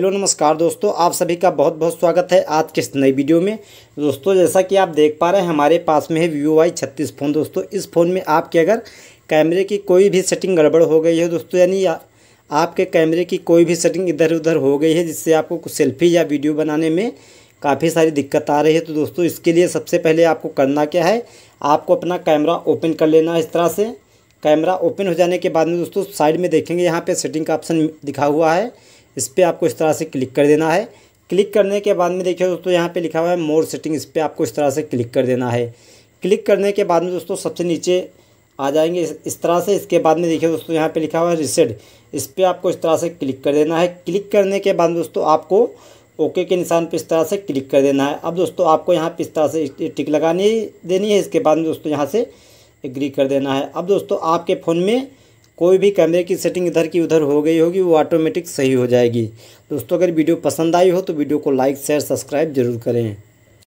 hello नमस्कार दोस्तों आप सभी का बहुत बहुत स्वागत है आज के इस नई वीडियो में दोस्तों जैसा कि आप देख पा रहे हैं हमारे पास में है वीवो वाई छत्तीस फ़ोन दोस्तों इस फ़ोन में आपके अगर कैमरे की कोई भी सेटिंग गड़बड़ हो गई है दोस्तों यानी आपके कैमरे की कोई भी सेटिंग इधर उधर हो गई है जिससे आपको कुछ सेल्फी या वीडियो बनाने में काफ़ी सारी दिक्कत आ रही है तो दोस्तों इसके लिए सबसे पहले आपको करना क्या है आपको अपना कैमरा ओपन कर लेना है इस तरह से कैमरा ओपन हो जाने के बाद में दोस्तों साइड में देखेंगे यहाँ पर सेटिंग का ऑप्शन दिखा हुआ है इस पर आपको इस तरह से क्लिक कर देना है क्लिक करने के बाद में देखिए दोस्तों यहाँ पे लिखा हुआ है मोर सेटिंग इस पर आपको इस तरह से क्लिक कर देना है क्लिक करने के बाद में दोस्तों सबसे नीचे आ जाएंगे इस तरह से इसके बाद में देखिए दोस्तों यहाँ पे लिखा हुआ है रिसेट इस पर आपको इस तरह से क्लिक कर देना है क्लिक करने के बाद दोस्तों आपको ओके के निशान पर इस तरह से क्लिक कर देना है अब दोस्तों आपको यहाँ पर इस तरह से टिक लगानी देनी है इसके बाद में दोस्तों यहाँ से एग्री कर देना है अब दोस्तों आपके फ़ोन में कोई भी कैमरे की सेटिंग इधर की उधर हो गई होगी वो ऑटोमेटिक सही हो जाएगी दोस्तों अगर वीडियो पसंद आई हो तो वीडियो को लाइक शेयर सब्सक्राइब जरूर करें